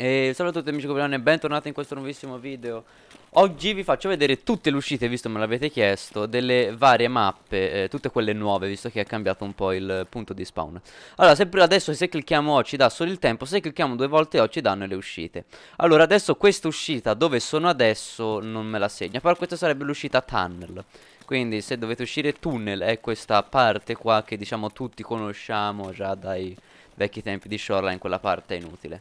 E salve a tutti amici copriani e bentornati in questo nuovissimo video Oggi vi faccio vedere tutte le uscite, visto me l'avete chiesto, delle varie mappe, eh, tutte quelle nuove, visto che è cambiato un po' il punto di spawn Allora, sempre adesso se clicchiamo O ci dà solo il tempo, se clicchiamo due volte O ci danno le uscite Allora, adesso questa uscita, dove sono adesso, non me la segna, però questa sarebbe l'uscita tunnel Quindi se dovete uscire tunnel è questa parte qua che diciamo tutti conosciamo già dai vecchi tempi di Shoreline, quella parte è inutile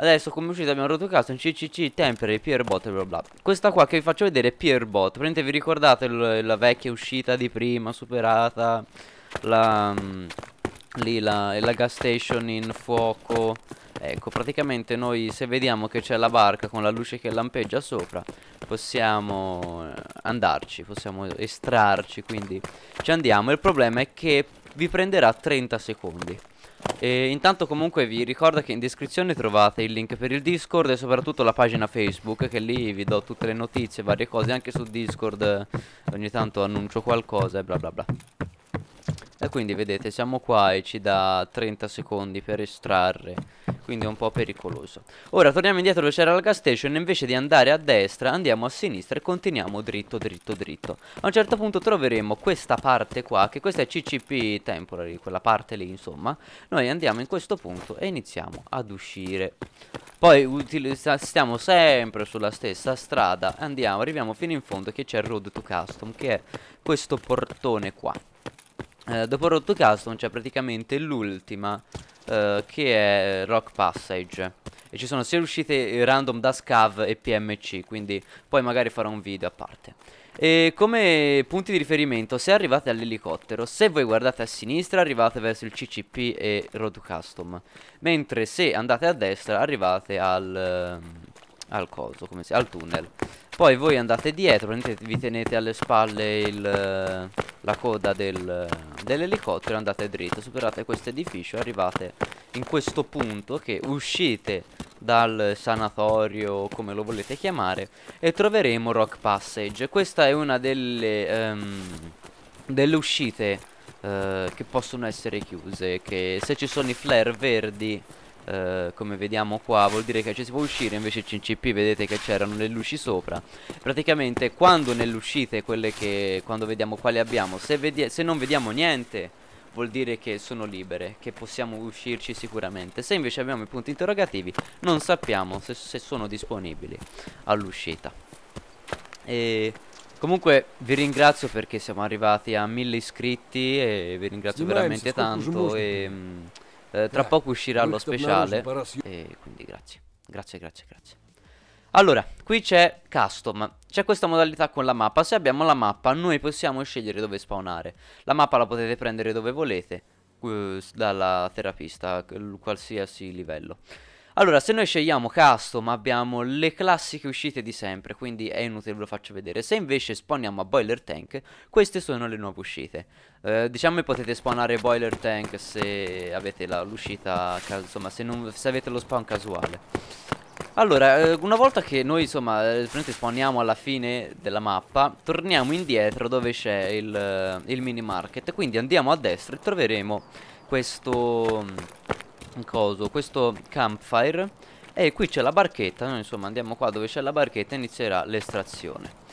Adesso come uscita abbiamo rotto caso in CCC, Temporary, Pierbot e bla bla Questa qua che vi faccio vedere è Pierbot Prendete vi ricordate la vecchia uscita di prima superata La... Mm, lì la, la gas station in fuoco Ecco, praticamente noi se vediamo che c'è la barca con la luce che lampeggia sopra Possiamo eh, andarci, possiamo estrarci, quindi ci andiamo Il problema è che vi prenderà 30 secondi. E intanto comunque vi ricordo che in descrizione trovate il link per il Discord e soprattutto la pagina Facebook che lì vi do tutte le notizie, varie cose, anche su Discord eh, ogni tanto annuncio qualcosa e bla bla bla. E quindi vedete siamo qua e ci dà 30 secondi per estrarre quindi è un po' pericoloso Ora torniamo indietro dove c'era la gas station Invece di andare a destra andiamo a sinistra E continuiamo dritto dritto dritto A un certo punto troveremo questa parte qua Che questa è CCP temporary Quella parte lì insomma Noi andiamo in questo punto e iniziamo ad uscire Poi stiamo sempre sulla stessa strada Andiamo arriviamo fino in fondo che c'è Road to Custom Che è questo portone qua eh, dopo Road Custom c'è praticamente l'ultima eh, che è Rock Passage e ci sono sia uscite eh, random da scav e pmc quindi poi magari farò un video a parte e come punti di riferimento, se arrivate all'elicottero, se voi guardate a sinistra arrivate verso il CCP e Road Custom, mentre se andate a destra arrivate al, ehm, al coso, come si, al tunnel. Poi voi andate dietro, prendete, vi tenete alle spalle il, eh, la coda del, dell'elicottero, andate dritto, superate questo edificio, arrivate in questo punto che uscite dal sanatorio, come lo volete chiamare, e troveremo Rock Passage. Questa è una delle, um, delle uscite uh, che possono essere chiuse, che se ci sono i flare verdi eh, come vediamo qua vuol dire che ci si può uscire invece il CCP vedete che c'erano le luci sopra praticamente quando nell'uscita quelle che quando vediamo quali abbiamo se, vedi se non vediamo niente vuol dire che sono libere, che possiamo uscirci sicuramente. Se invece abbiamo i punti interrogativi, non sappiamo se, se sono disponibili all'uscita. E comunque vi ringrazio perché siamo arrivati a mille iscritti e vi ringrazio Stimai, veramente tanto. E, mh, mm, eh, tra eh, poco uscirà lo speciale. E quindi grazie. Grazie, grazie, grazie. Allora, qui c'è custom, c'è questa modalità con la mappa, se abbiamo la mappa noi possiamo scegliere dove spawnare, la mappa la potete prendere dove volete, eh, dalla terapista, qualsiasi livello. Allora, se noi scegliamo custom abbiamo le classiche uscite di sempre, quindi è inutile ve lo faccio vedere. Se invece spawniamo a Boiler Tank, queste sono le nuove uscite. Eh, diciamo che potete spawnare Boiler Tank se avete l'uscita, insomma, se, non, se avete lo spawn casuale. Allora, eh, una volta che noi insomma eh, spawniamo alla fine della mappa Torniamo indietro dove c'è il, il mini market Quindi andiamo a destra e troveremo questo coso, questo campfire e qui c'è la barchetta, noi insomma andiamo qua dove c'è la barchetta e inizierà l'estrazione.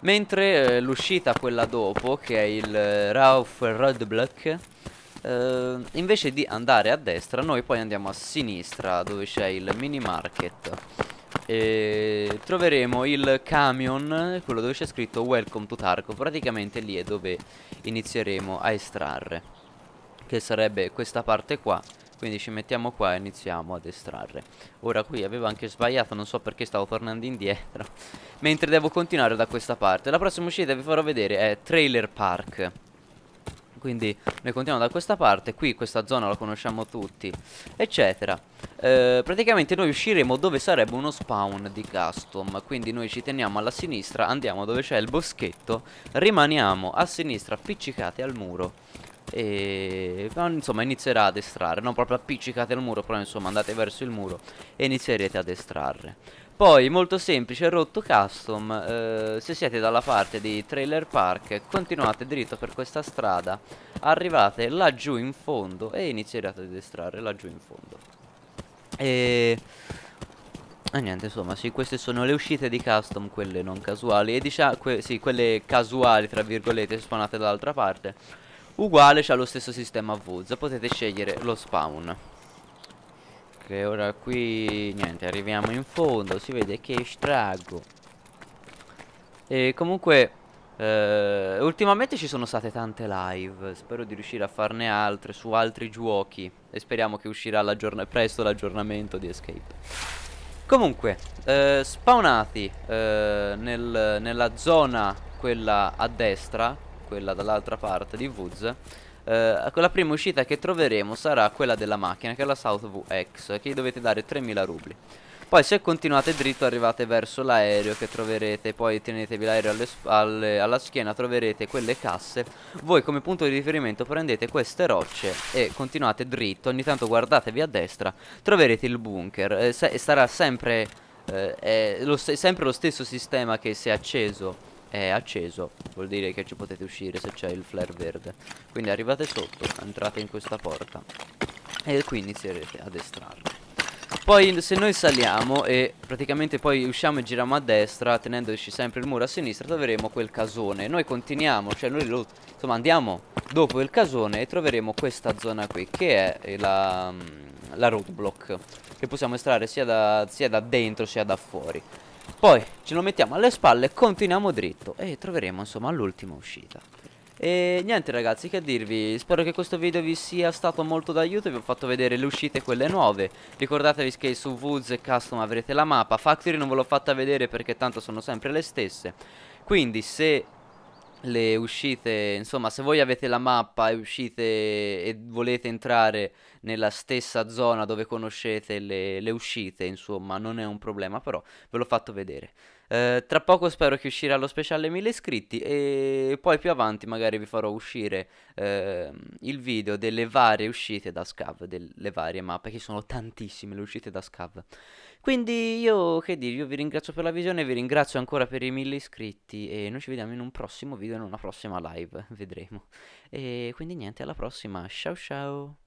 Mentre eh, l'uscita quella dopo, che è il eh, Rauf Roadblock, eh, invece di andare a destra noi poi andiamo a sinistra dove c'è il mini market. E troveremo il camion, quello dove c'è scritto Welcome to Tarko praticamente lì è dove inizieremo a estrarre, che sarebbe questa parte qua quindi ci mettiamo qua e iniziamo ad estrarre Ora qui avevo anche sbagliato Non so perché stavo tornando indietro Mentre devo continuare da questa parte La prossima uscita vi farò vedere è Trailer Park quindi noi continuiamo da questa parte, qui questa zona la conosciamo tutti, eccetera. Eh, praticamente noi usciremo dove sarebbe uno spawn di custom, quindi noi ci teniamo alla sinistra, andiamo dove c'è il boschetto, rimaniamo a sinistra appiccicati al muro e insomma inizierà ad estrarre Non proprio appiccicate al muro Però insomma andate verso il muro E inizierete ad estrarre poi, molto semplice, rotto custom, eh, se siete dalla parte di Trailer Park, continuate dritto per questa strada, arrivate laggiù in fondo e inizierete ad estrarre laggiù in fondo. E... e niente, insomma, sì, queste sono le uscite di custom, quelle non casuali, e diciamo, que sì, quelle casuali, tra virgolette, spawnate dall'altra parte uguale c'ha lo stesso sistema Woods potete scegliere lo spawn che ora qui niente arriviamo in fondo si vede che estraggo e comunque eh, ultimamente ci sono state tante live spero di riuscire a farne altre su altri giochi e speriamo che uscirà presto l'aggiornamento di Escape Comunque, eh, spawnati eh, nel, nella zona quella a destra quella dall'altra parte di Woods eh, la prima uscita che troveremo sarà quella della macchina che è la South VX che dovete dare 3000 rubli poi se continuate dritto arrivate verso l'aereo che troverete, poi tenetevi l'aereo alla schiena, troverete quelle casse. Voi come punto di riferimento prendete queste rocce e continuate dritto, ogni tanto guardatevi a destra, troverete il bunker. Eh, se sarà sempre, eh, lo sempre lo stesso sistema che si è acceso è acceso Vuol dire che ci potete uscire se c'è il flare verde Quindi arrivate sotto, entrate in questa porta E qui inizierete ad estrarne poi se noi saliamo e praticamente poi usciamo e giriamo a destra Tenendoci sempre il muro a sinistra troveremo quel casone Noi continuiamo, cioè noi lo, insomma andiamo dopo il casone e troveremo questa zona qui Che è eh, la, mm, la roadblock Che possiamo estrarre sia da, sia da dentro sia da fuori poi ce lo mettiamo alle spalle e continuiamo dritto e troveremo insomma l'ultima uscita. E niente ragazzi che dirvi Spero che questo video vi sia stato molto d'aiuto Vi ho fatto vedere le uscite quelle nuove Ricordatevi che su Woods e Custom avrete la mappa Factory non ve l'ho fatta vedere perché tanto sono sempre le stesse Quindi se le uscite, insomma, se voi avete la mappa e uscite e volete entrare nella stessa zona dove conoscete le, le uscite, insomma, non è un problema, però ve l'ho fatto vedere. Eh, tra poco spero che uscirà lo speciale 1000 iscritti e poi più avanti magari vi farò uscire eh, il video delle varie uscite da Scav, delle varie mappe, che sono tantissime le uscite da Scav. Quindi io che dire, io vi ringrazio per la visione, vi ringrazio ancora per i 1000 iscritti e noi ci vediamo in un prossimo video, in una prossima live, vedremo. E quindi niente, alla prossima, ciao ciao!